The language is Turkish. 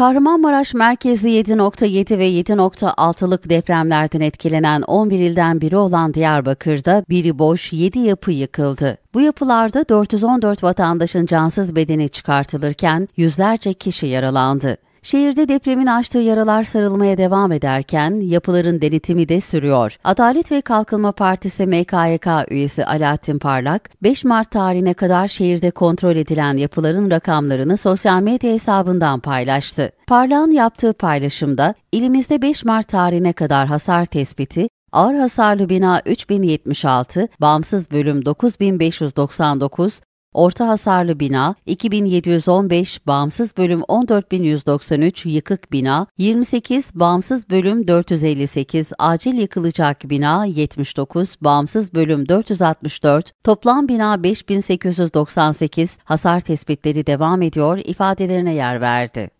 Kahramanmaraş merkezli 7.7 ve 7.6'lık depremlerden etkilenen 11 ilden biri olan Diyarbakır'da biri boş 7 yapı yıkıldı. Bu yapılarda 414 vatandaşın cansız bedeni çıkartılırken yüzlerce kişi yaralandı. Şehirde depremin açtığı yaralar sarılmaya devam ederken yapıların denetimi de sürüyor. Adalet ve Kalkınma Partisi MKYK üyesi Alaaddin Parlak, 5 Mart tarihine kadar şehirde kontrol edilen yapıların rakamlarını sosyal medya hesabından paylaştı. Parlak'ın yaptığı paylaşımda ilimizde 5 Mart tarihine kadar hasar tespiti, Ağır hasarlı bina 3076, bağımsız bölüm 9599, Orta hasarlı bina, 2715 bağımsız bölüm 14193 yıkık bina, 28 bağımsız bölüm 458 acil yıkılacak bina, 79 bağımsız bölüm 464 toplam bina 5898 hasar tespitleri devam ediyor ifadelerine yer verdi.